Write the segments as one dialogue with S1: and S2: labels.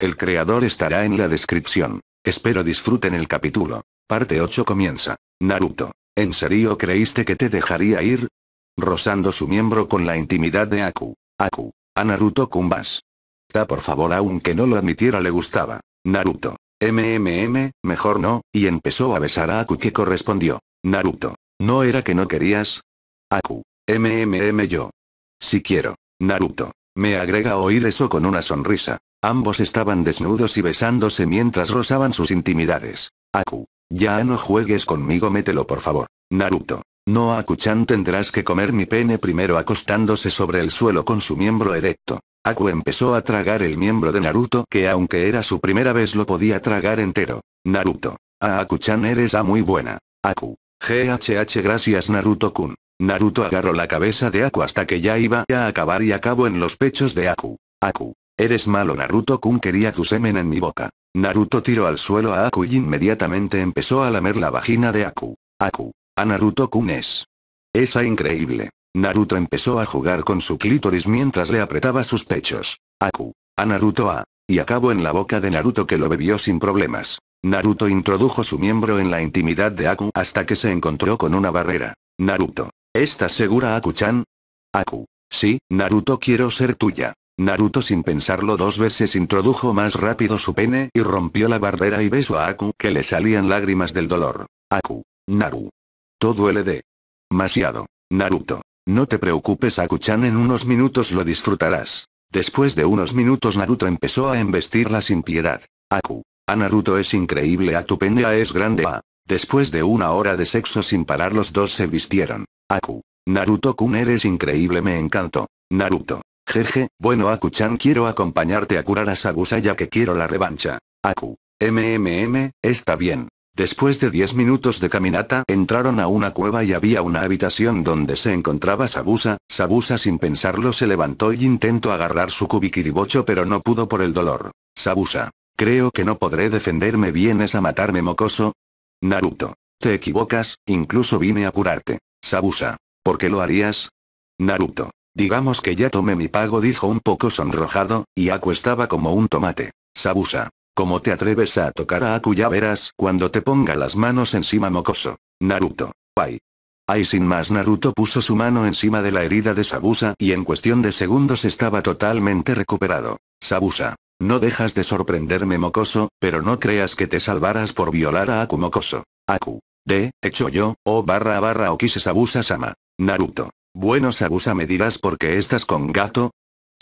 S1: El creador estará en la descripción. Espero disfruten el capítulo. Parte 8 comienza. Naruto. ¿En serio creíste que te dejaría ir? Rozando su miembro con la intimidad de Aku. Aku. A Naruto Kumbas. da por favor aunque no lo admitiera le gustaba. Naruto. MMM, mejor no, y empezó a besar a Aku que correspondió. Naruto. ¿No era que no querías? Aku. MMM yo. Si quiero. Naruto. Me agrega oír eso con una sonrisa. Ambos estaban desnudos y besándose mientras rozaban sus intimidades. Aku. Ya no juegues conmigo, mételo por favor. Naruto. No Aku-chan tendrás que comer mi pene primero acostándose sobre el suelo con su miembro erecto. Aku empezó a tragar el miembro de Naruto que aunque era su primera vez lo podía tragar entero. Naruto. A ah, Aku-chan eres a ah, muy buena. Aku. GHH gracias Naruto-kun. Naruto agarró la cabeza de Aku hasta que ya iba a acabar y acabó en los pechos de Aku. Aku. Eres malo Naruto-kun quería tu semen en mi boca. Naruto tiró al suelo a Aku y inmediatamente empezó a lamer la vagina de Aku. Aku. A ah, Naruto-kun es. Esa increíble. Naruto empezó a jugar con su clítoris mientras le apretaba sus pechos. Aku. A Naruto A. Y acabó en la boca de Naruto que lo bebió sin problemas. Naruto introdujo su miembro en la intimidad de Aku hasta que se encontró con una barrera. Naruto. ¿Estás segura Aku-chan? Aku. Sí, Naruto quiero ser tuya. Naruto sin pensarlo dos veces introdujo más rápido su pene y rompió la barrera y besó a Aku que le salían lágrimas del dolor. Aku. Naruto. Todo de... Masiado. Naruto. No te preocupes Akuchan en unos minutos lo disfrutarás. Después de unos minutos Naruto empezó a embestirla sin piedad. Aku. A Naruto es increíble a tu pene es grande a. Ah". Después de una hora de sexo sin parar los dos se vistieron. Aku. Naruto-kun eres increíble me encantó. Naruto. Jeje, bueno Akuchan quiero acompañarte a curar a Sagusa ya que quiero la revancha. Aku. MMM, está bien. Después de diez minutos de caminata, entraron a una cueva y había una habitación donde se encontraba Sabusa. Sabusa sin pensarlo se levantó y intentó agarrar su cubikiribocho pero no pudo por el dolor. Sabusa. Creo que no podré defenderme es a matarme mocoso. Naruto. Te equivocas, incluso vine a curarte. Sabusa. ¿Por qué lo harías? Naruto. Digamos que ya tomé mi pago dijo un poco sonrojado, y acuestaba como un tomate. Sabusa. ¿Cómo te atreves a tocar a ya verás cuando te ponga las manos encima mocoso? Naruto. Pai. Ay sin más Naruto puso su mano encima de la herida de Sabusa y en cuestión de segundos estaba totalmente recuperado. Sabusa. No dejas de sorprenderme mocoso, pero no creas que te salvarás por violar a Aku mocoso. Aku. De, hecho yo, o barra barra o quise Sabusa sama. Naruto. Bueno Sabusa me dirás por qué estás con gato.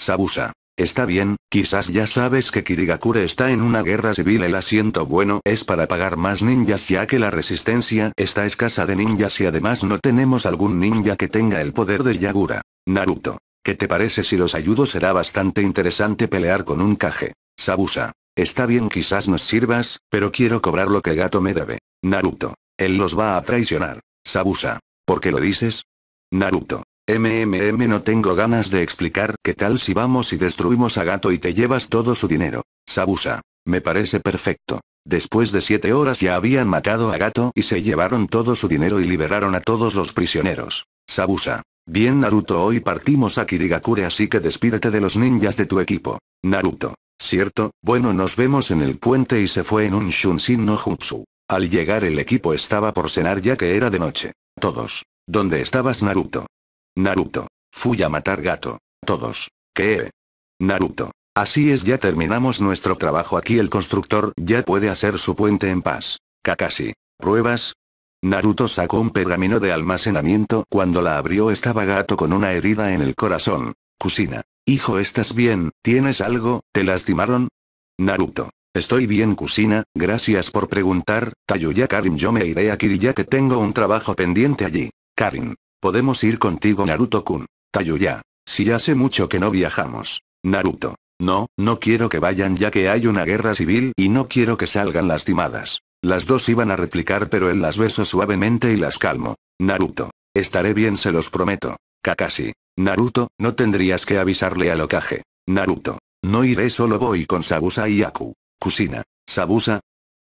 S1: Sabusa. Está bien, quizás ya sabes que Kirigakure está en una guerra civil. El asiento bueno es para pagar más ninjas ya que la resistencia está escasa de ninjas y además no tenemos algún ninja que tenga el poder de Yagura. Naruto. ¿Qué te parece si los ayudo? Será bastante interesante pelear con un Kage. Sabusa. Está bien quizás nos sirvas, pero quiero cobrar lo que Gato me debe. Naruto. Él los va a traicionar. Sabusa. ¿Por qué lo dices? Naruto. MMM no tengo ganas de explicar qué tal si vamos y destruimos a Gato y te llevas todo su dinero. Sabusa. Me parece perfecto. Después de siete horas ya habían matado a Gato y se llevaron todo su dinero y liberaron a todos los prisioneros. Sabusa. Bien Naruto hoy partimos a Kirigakure así que despídete de los ninjas de tu equipo. Naruto. Cierto, bueno nos vemos en el puente y se fue en un Shunshin no Jutsu. Al llegar el equipo estaba por cenar ya que era de noche. Todos. ¿Dónde estabas Naruto? Naruto. Fui a matar gato. Todos. ¿Qué? Naruto. Así es, ya terminamos nuestro trabajo aquí. El constructor ya puede hacer su puente en paz. Kakashi. ¿Pruebas? Naruto sacó un pergamino de almacenamiento. Cuando la abrió estaba gato con una herida en el corazón. Kusina. Hijo, ¿estás bien? ¿Tienes algo? ¿Te lastimaron? Naruto. Estoy bien Kusina, gracias por preguntar, Tayuya Karin yo me iré a ya que tengo un trabajo pendiente allí. Karin. Podemos ir contigo Naruto-kun. Tayuya. Si hace mucho que no viajamos. Naruto. No, no quiero que vayan ya que hay una guerra civil y no quiero que salgan lastimadas. Las dos iban a replicar pero él las besó suavemente y las calmo. Naruto. Estaré bien se los prometo. Kakashi. Naruto, no tendrías que avisarle a Okage. Naruto. No iré solo voy con Sabusa y Aku. Kusina. Sabusa.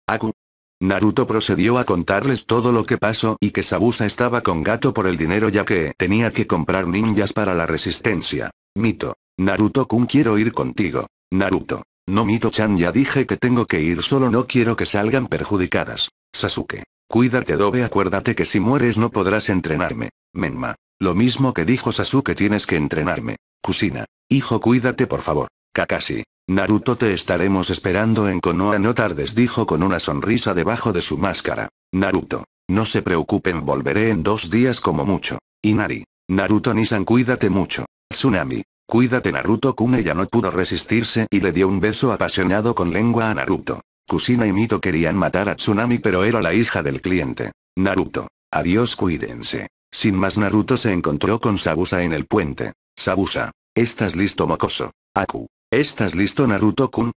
S1: Aku, Naruto procedió a contarles todo lo que pasó y que Sabusa estaba con gato por el dinero ya que tenía que comprar ninjas para la resistencia. Mito. Naruto-kun quiero ir contigo. Naruto. No Mito-chan ya dije que tengo que ir solo no quiero que salgan perjudicadas. Sasuke. Cuídate Dobe acuérdate que si mueres no podrás entrenarme. Menma. Lo mismo que dijo Sasuke tienes que entrenarme. Kusina. Hijo cuídate por favor. Kakashi. Naruto te estaremos esperando en Konoha no tardes dijo con una sonrisa debajo de su máscara. Naruto. No se preocupen volveré en dos días como mucho. Inari. Naruto Nisan cuídate mucho. Tsunami. Cuídate Naruto Kune ya no pudo resistirse y le dio un beso apasionado con lengua a Naruto. Kusina y Mito querían matar a Tsunami pero era la hija del cliente. Naruto. Adiós cuídense. Sin más Naruto se encontró con Sabusa en el puente. Sabusa. Estás listo mocoso. Aku. ¿Estás listo Naruto-kun?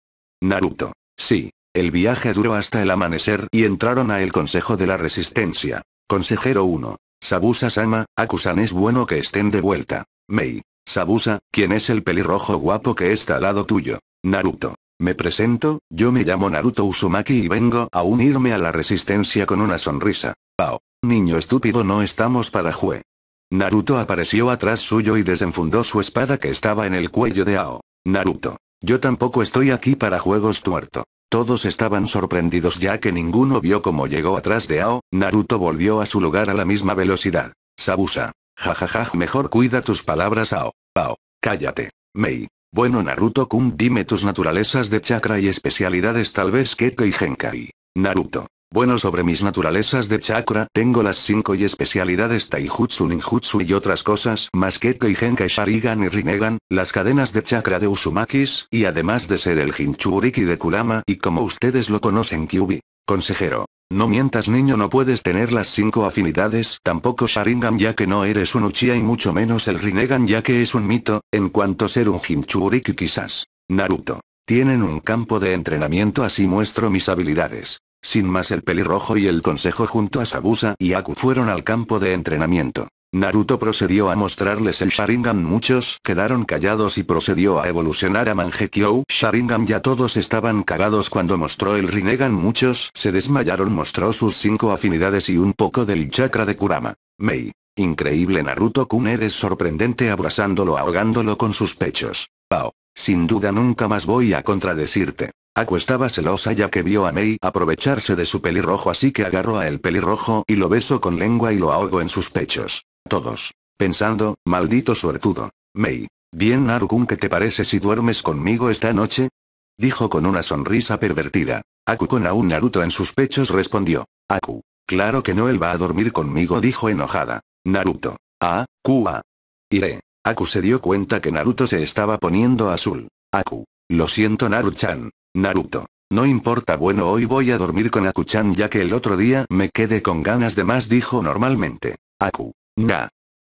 S1: Naruto. Sí. El viaje duró hasta el amanecer y entraron a el Consejo de la Resistencia. Consejero 1. Sabusa-sama, Akusan es bueno que estén de vuelta. Mei. Sabusa, ¿quién es el pelirrojo guapo que está al lado tuyo? Naruto. Me presento, yo me llamo Naruto Uzumaki y vengo a unirme a la Resistencia con una sonrisa. Pao. Niño estúpido no estamos para jue. Naruto apareció atrás suyo y desenfundó su espada que estaba en el cuello de Ao. Naruto. Yo tampoco estoy aquí para juegos tuerto. Todos estaban sorprendidos ya que ninguno vio cómo llegó atrás de Ao, Naruto volvió a su lugar a la misma velocidad. Sabusa. Jajajaj mejor cuida tus palabras Ao. Ao. Cállate. Mei. Bueno Naruto-kun dime tus naturalezas de chakra y especialidades tal vez Keke y Genkai. Naruto. Bueno sobre mis naturalezas de chakra, tengo las 5 y especialidades taijutsu ninjutsu y otras cosas más que Keigenka Sharigan y Rinnegan, las cadenas de chakra de Usumakis, y además de ser el Hinchuriki de Kurama y como ustedes lo conocen Kyubi. Consejero. No mientas niño no puedes tener las 5 afinidades, tampoco Sharingan ya que no eres un Uchiha y mucho menos el Rinnegan ya que es un mito, en cuanto ser un Hinchuriki quizás. Naruto. Tienen un campo de entrenamiento así muestro mis habilidades. Sin más el pelirrojo y el consejo junto a Sabusa y Aku fueron al campo de entrenamiento. Naruto procedió a mostrarles el Sharingan muchos quedaron callados y procedió a evolucionar a Mangekyou Sharingan ya todos estaban cagados cuando mostró el Rinnegan muchos se desmayaron mostró sus cinco afinidades y un poco del chakra de Kurama. Mei. Increíble Naruto-kun eres sorprendente abrazándolo ahogándolo con sus pechos. Pao. Sin duda nunca más voy a contradecirte. Aku estaba celosa ya que vio a Mei aprovecharse de su pelirrojo así que agarró a el pelirrojo y lo besó con lengua y lo ahogo en sus pechos. Todos. Pensando, maldito suertudo. Mei. Bien Narukun ¿qué te parece si duermes conmigo esta noche? Dijo con una sonrisa pervertida. Aku con aún Naruto en sus pechos respondió. Aku. Claro que no él va a dormir conmigo dijo enojada. Naruto. Ah, Kua. Iré. Aku se dio cuenta que Naruto se estaba poniendo azul. Aku. Lo siento Naru-chan. Naruto. No importa bueno hoy voy a dormir con Akuchan ya que el otro día me quedé con ganas de más dijo normalmente. Aku. Na.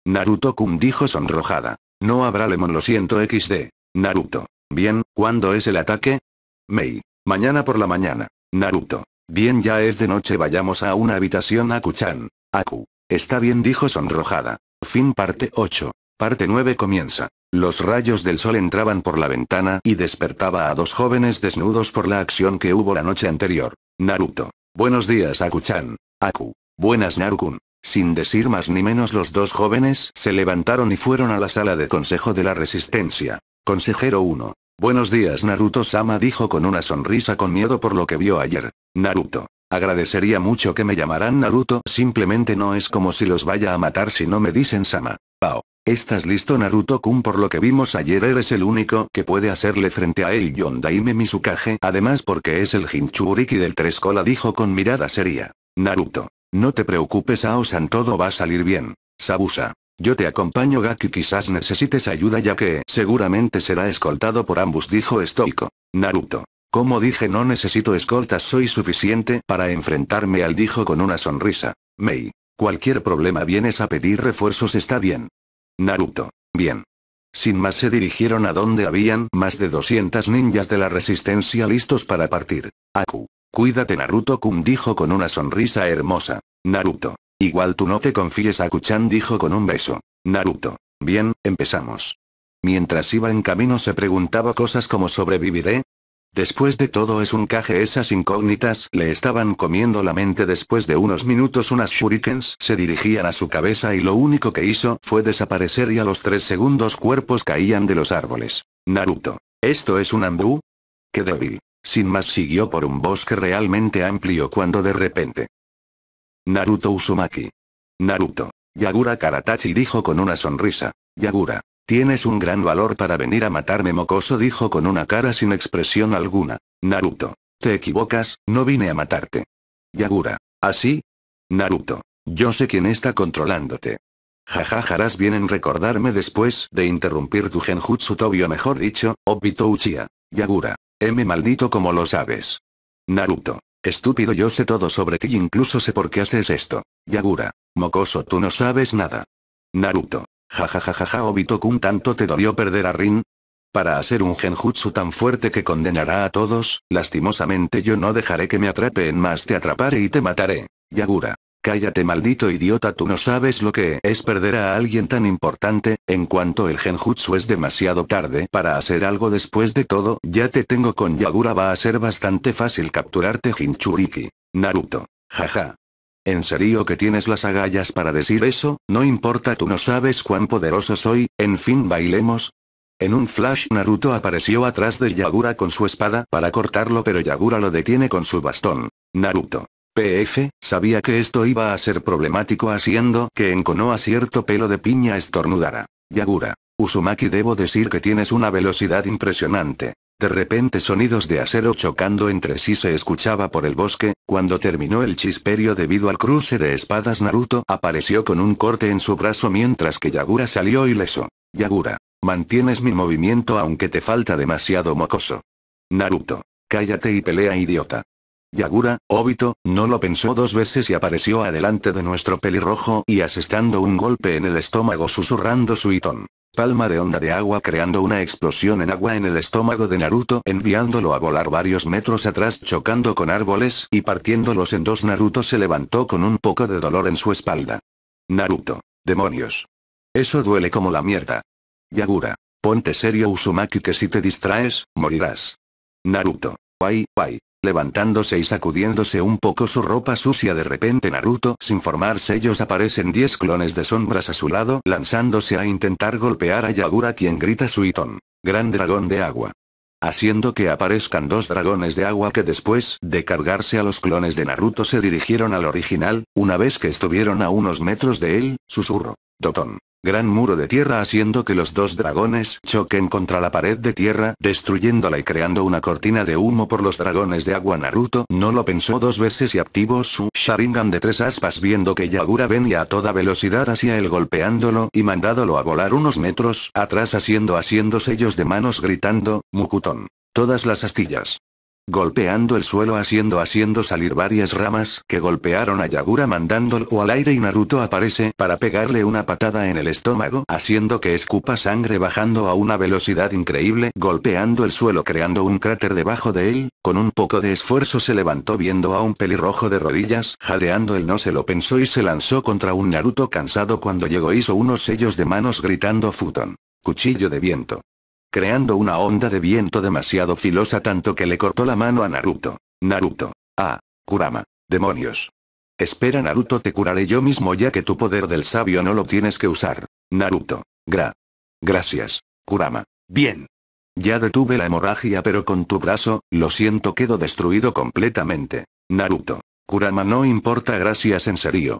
S1: Naruto-kun dijo sonrojada. No habrá lemon lo siento xd. Naruto. Bien, ¿cuándo es el ataque? Mei. Mañana por la mañana. Naruto. Bien ya es de noche vayamos a una habitación Aku-chan. Aku. Está bien dijo sonrojada. Fin parte 8. Parte 9 comienza. Los rayos del sol entraban por la ventana y despertaba a dos jóvenes desnudos por la acción que hubo la noche anterior. Naruto. Buenos días Aku-chan. Aku. Buenas Narukun. Sin decir más ni menos los dos jóvenes se levantaron y fueron a la sala de consejo de la resistencia. Consejero 1. Buenos días Naruto-sama dijo con una sonrisa con miedo por lo que vio ayer. Naruto. Agradecería mucho que me llamaran Naruto, simplemente no es como si los vaya a matar si no me dicen Sama. Pao. Estás listo Naruto-kun por lo que vimos ayer eres el único que puede hacerle frente a él Yondaime Mizukage, además porque es el Hinchuriki del Tres Cola dijo con mirada seria. Naruto. No te preocupes ao todo va a salir bien. Sabusa. Yo te acompaño Gaki quizás necesites ayuda ya que seguramente será escoltado por ambos dijo estoico. Naruto. Como dije no necesito escoltas soy suficiente para enfrentarme al dijo con una sonrisa. Mei. Cualquier problema vienes a pedir refuerzos está bien. Naruto. Bien. Sin más se dirigieron a donde habían más de 200 ninjas de la resistencia listos para partir. Aku. Cuídate Naruto-kun dijo con una sonrisa hermosa. Naruto. Igual tú no te confíes Aku-chan dijo con un beso. Naruto. Bien, empezamos. Mientras iba en camino se preguntaba cosas como sobreviviré, Después de todo es un caje esas incógnitas le estaban comiendo la mente después de unos minutos unas shurikens se dirigían a su cabeza y lo único que hizo fue desaparecer y a los tres segundos cuerpos caían de los árboles. Naruto. ¿Esto es un ambú? Qué débil. Sin más siguió por un bosque realmente amplio cuando de repente. Naruto Usumaki. Naruto. Yagura Karatachi dijo con una sonrisa. Yagura. Tienes un gran valor para venir a matarme mocoso dijo con una cara sin expresión alguna. Naruto. Te equivocas, no vine a matarte. Yagura. ¿Así? Naruto. Yo sé quién está controlándote. Jajajarás harás bien en recordarme después de interrumpir tu genjutsu tobio mejor dicho, Obito Uchiha. Yagura. M maldito como lo sabes. Naruto. Estúpido yo sé todo sobre ti incluso sé por qué haces esto. Yagura. Mocoso tú no sabes nada. Naruto. Jajajajaja Obito-kun tanto te dolió perder a Rin. Para hacer un genjutsu tan fuerte que condenará a todos, lastimosamente yo no dejaré que me atrapen más te atraparé y te mataré. Yagura. Cállate maldito idiota tú no sabes lo que es perder a alguien tan importante, en cuanto el genjutsu es demasiado tarde para hacer algo después de todo, ya te tengo con Yagura va a ser bastante fácil capturarte Hinchuriki. Naruto. Jaja. ¿En serio que tienes las agallas para decir eso? No importa, tú no sabes cuán poderoso soy, en fin, bailemos. En un flash Naruto apareció atrás de Yagura con su espada para cortarlo pero Yagura lo detiene con su bastón. Naruto. PF, sabía que esto iba a ser problemático haciendo que en Konoha cierto pelo de piña estornudara. Yagura. Usumaki debo decir que tienes una velocidad impresionante. De repente sonidos de acero chocando entre sí se escuchaba por el bosque, cuando terminó el chisperio debido al cruce de espadas Naruto apareció con un corte en su brazo mientras que Yagura salió ileso. Yagura. Mantienes mi movimiento aunque te falta demasiado mocoso. Naruto. Cállate y pelea idiota. Yagura, Obito, no lo pensó dos veces y apareció adelante de nuestro pelirrojo y asestando un golpe en el estómago susurrando su itón. Palma de onda de agua creando una explosión en agua en el estómago de Naruto enviándolo a volar varios metros atrás chocando con árboles y partiéndolos en dos Naruto se levantó con un poco de dolor en su espalda. Naruto. Demonios. Eso duele como la mierda. Yagura. Ponte serio Usumaki que si te distraes, morirás. Naruto. guay, guay. Levantándose y sacudiéndose un poco su ropa sucia de repente Naruto sin formarse ellos aparecen 10 clones de sombras a su lado lanzándose a intentar golpear a Yagura quien grita Suiton. Gran dragón de agua. Haciendo que aparezcan dos dragones de agua que después de cargarse a los clones de Naruto se dirigieron al original, una vez que estuvieron a unos metros de él, susurro. Doton. Gran muro de tierra haciendo que los dos dragones choquen contra la pared de tierra, destruyéndola y creando una cortina de humo por los dragones de agua. Naruto no lo pensó dos veces y activó su Sharingan de tres aspas viendo que Yagura venía a toda velocidad hacia él golpeándolo y mandándolo a volar unos metros atrás haciendo haciendo sellos de manos gritando, Mukuton. Todas las astillas golpeando el suelo haciendo haciendo salir varias ramas que golpearon a Yagura mandándolo al aire y Naruto aparece para pegarle una patada en el estómago haciendo que escupa sangre bajando a una velocidad increíble golpeando el suelo creando un cráter debajo de él, con un poco de esfuerzo se levantó viendo a un pelirrojo de rodillas jadeando él no se lo pensó y se lanzó contra un Naruto cansado cuando llegó hizo unos sellos de manos gritando futon. Cuchillo de viento creando una onda de viento demasiado filosa tanto que le cortó la mano a Naruto. Naruto. Ah. Kurama. Demonios. Espera Naruto te curaré yo mismo ya que tu poder del sabio no lo tienes que usar. Naruto. Gra. Gracias. Kurama. Bien. Ya detuve la hemorragia pero con tu brazo, lo siento quedo destruido completamente. Naruto. Kurama no importa gracias en serio.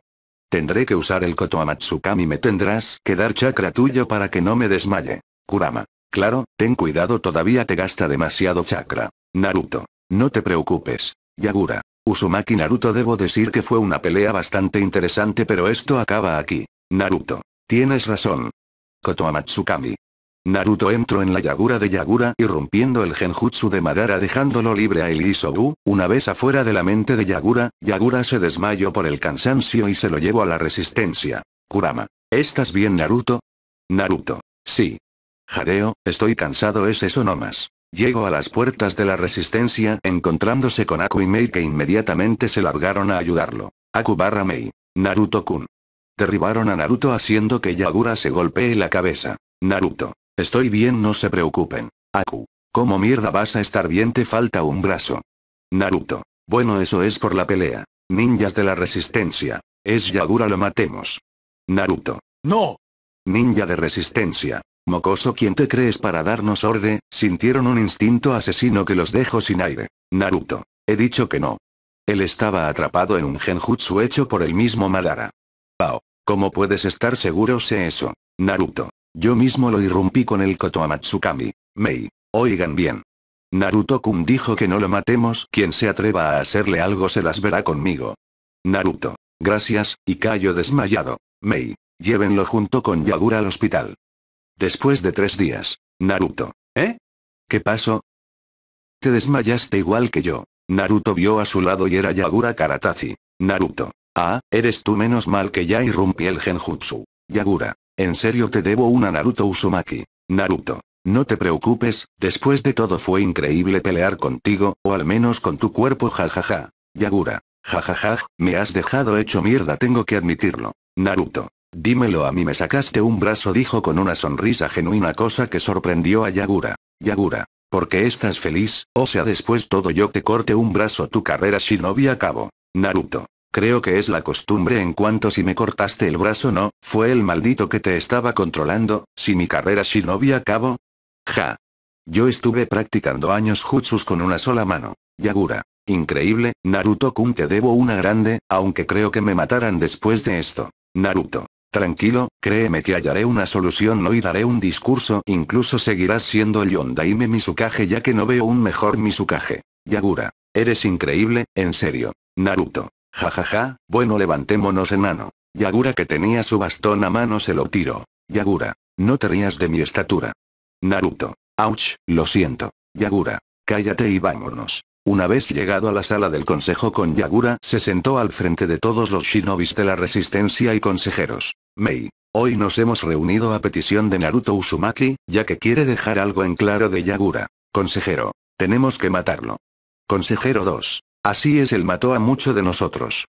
S1: Tendré que usar el Kotoamatsukami me tendrás que dar chakra tuyo para que no me desmaye. Kurama. Claro, ten cuidado todavía te gasta demasiado chakra. Naruto. No te preocupes. Yagura. Usumaki Naruto debo decir que fue una pelea bastante interesante pero esto acaba aquí. Naruto. Tienes razón. Kotoamatsukami. Naruto entró en la Yagura de Yagura irrumpiendo el genjutsu de Madara dejándolo libre a Elisobu, una vez afuera de la mente de Yagura, Yagura se desmayó por el cansancio y se lo llevó a la resistencia. Kurama. ¿Estás bien Naruto? Naruto. Sí. Jadeo, estoy cansado es eso nomás. Llego a las puertas de la resistencia encontrándose con Aku y Mei que inmediatamente se largaron a ayudarlo. Aku barra Mei. Naruto-kun. Derribaron a Naruto haciendo que Yagura se golpee la cabeza. Naruto. Estoy bien no se preocupen. Aku. ¿Cómo mierda vas a estar bien te falta un brazo? Naruto. Bueno eso es por la pelea. Ninjas de la resistencia. Es Yagura lo matemos. Naruto. No. Ninja de resistencia. Mocoso, ¿quién te crees para darnos orden? Sintieron un instinto asesino que los dejó sin aire. Naruto. He dicho que no. Él estaba atrapado en un genjutsu hecho por el mismo Madara. Pao. ¿Cómo puedes estar seguro sé eso? Naruto. Yo mismo lo irrumpí con el Koto Mei. Oigan bien. Naruto-kun dijo que no lo matemos. Quien se atreva a hacerle algo se las verá conmigo. Naruto. Gracias, y callo desmayado. Mei. Llévenlo junto con Yagura al hospital. Después de tres días. Naruto. ¿Eh? ¿Qué pasó? Te desmayaste igual que yo. Naruto vio a su lado y era Yagura Karatachi. Naruto. Ah, eres tú menos mal que ya irrumpí el genjutsu. Yagura. En serio te debo una Naruto Usumaki. Naruto. No te preocupes, después de todo fue increíble pelear contigo, o al menos con tu cuerpo jajaja. Yagura. Jajaja, me has dejado hecho mierda tengo que admitirlo. Naruto. Dímelo a mí me sacaste un brazo dijo con una sonrisa genuina cosa que sorprendió a Yagura. Yagura. Porque estás feliz, o sea después todo yo te corte un brazo tu carrera shinobi acabó. Naruto. Creo que es la costumbre en cuanto si me cortaste el brazo no, fue el maldito que te estaba controlando, si mi carrera shinobi acabó. Ja. Yo estuve practicando años jutsus con una sola mano. Yagura. Increíble, Naruto-kun te debo una grande, aunque creo que me mataran después de esto. Naruto. Tranquilo, créeme que hallaré una solución no y daré un discurso incluso seguirás siendo el Yondaime Misukaje ya que no veo un mejor misukaje Yagura. Eres increíble, en serio. Naruto. Jajaja, ja, ja, bueno levantémonos enano. Yagura que tenía su bastón a mano se lo tiró. Yagura. No te rías de mi estatura. Naruto. Ouch, lo siento. Yagura. Cállate y vámonos. Una vez llegado a la sala del consejo con Yagura, se sentó al frente de todos los shinobis de la resistencia y consejeros. Mei. Hoy nos hemos reunido a petición de Naruto Uzumaki, ya que quiere dejar algo en claro de Yagura. Consejero. Tenemos que matarlo. Consejero 2. Así es, él mató a mucho de nosotros.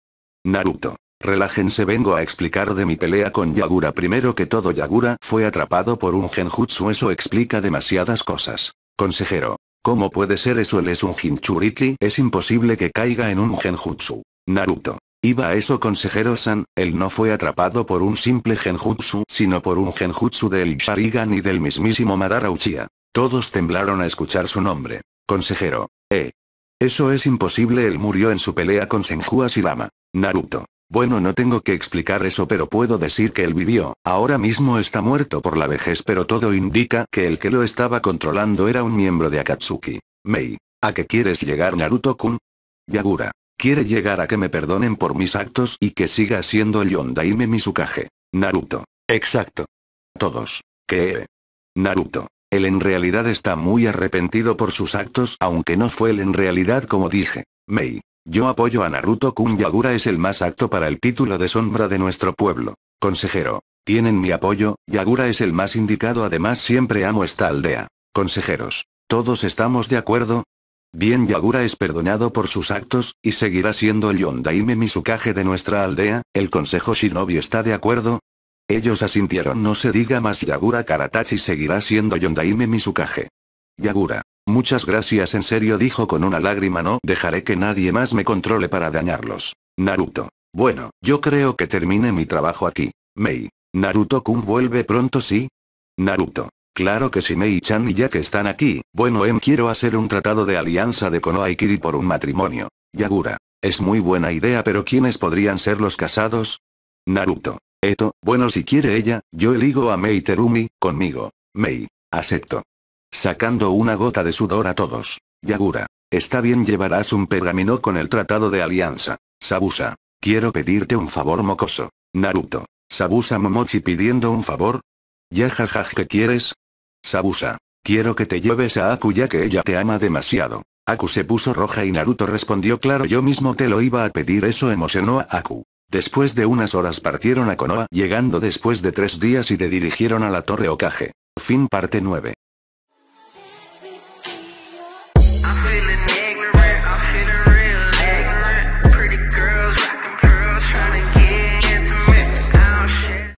S1: Naruto. Relájense, vengo a explicar de mi pelea con Yagura. Primero que todo, Yagura fue atrapado por un genjutsu. Eso explica demasiadas cosas. Consejero. ¿Cómo puede ser eso? Él es un Jinchuriki. Es imposible que caiga en un genjutsu. Naruto. Iba a eso consejero-san, él no fue atrapado por un simple genjutsu sino por un genjutsu del Sharigan y del mismísimo Madara Uchiha. Todos temblaron a escuchar su nombre. Consejero. Eh. Eso es imposible él murió en su pelea con Senju Asirama. Naruto. Bueno no tengo que explicar eso pero puedo decir que él vivió, ahora mismo está muerto por la vejez pero todo indica que el que lo estaba controlando era un miembro de Akatsuki. Mei. ¿A qué quieres llegar Naruto-kun? Yagura. Quiere llegar a que me perdonen por mis actos y que siga siendo el Yondaime Mizukage. Naruto. Exacto. Todos. Que... Naruto. Él en realidad está muy arrepentido por sus actos, aunque no fue él en realidad como dije. Mei. Yo apoyo a Naruto Kun Yagura es el más apto para el título de sombra de nuestro pueblo. Consejero. Tienen mi apoyo, Yagura es el más indicado además siempre amo esta aldea. Consejeros. ¿Todos estamos de acuerdo? Bien Yagura es perdonado por sus actos, y seguirá siendo el Yondaime Mizukage de nuestra aldea, ¿el consejo shinobi está de acuerdo? Ellos asintieron no se diga más Yagura Karatachi seguirá siendo Yondaime Mizukage. Yagura. Muchas gracias en serio dijo con una lágrima no dejaré que nadie más me controle para dañarlos. Naruto. Bueno, yo creo que termine mi trabajo aquí. Mei. Naruto-kun vuelve pronto sí. Naruto. Claro que si Mei-chan y que están aquí, bueno em quiero hacer un tratado de alianza de Konoha y Kiri por un matrimonio. Yagura. Es muy buena idea pero ¿quiénes podrían ser los casados? Naruto. Eto, bueno si quiere ella, yo eligo a Mei Terumi, conmigo. Mei. Acepto. Sacando una gota de sudor a todos. Yagura. Está bien llevarás un pergamino con el tratado de alianza. Sabusa. Quiero pedirte un favor mocoso. Naruto. Sabusa Momochi pidiendo un favor. Ya jajaj ¿qué quieres? Sabusa. Quiero que te lleves a Aku ya que ella te ama demasiado. Aku se puso roja y Naruto respondió claro yo mismo te lo iba a pedir eso emocionó a Aku. Después de unas horas partieron a Konoha llegando después de tres días y le dirigieron a la torre Okage. Fin parte 9.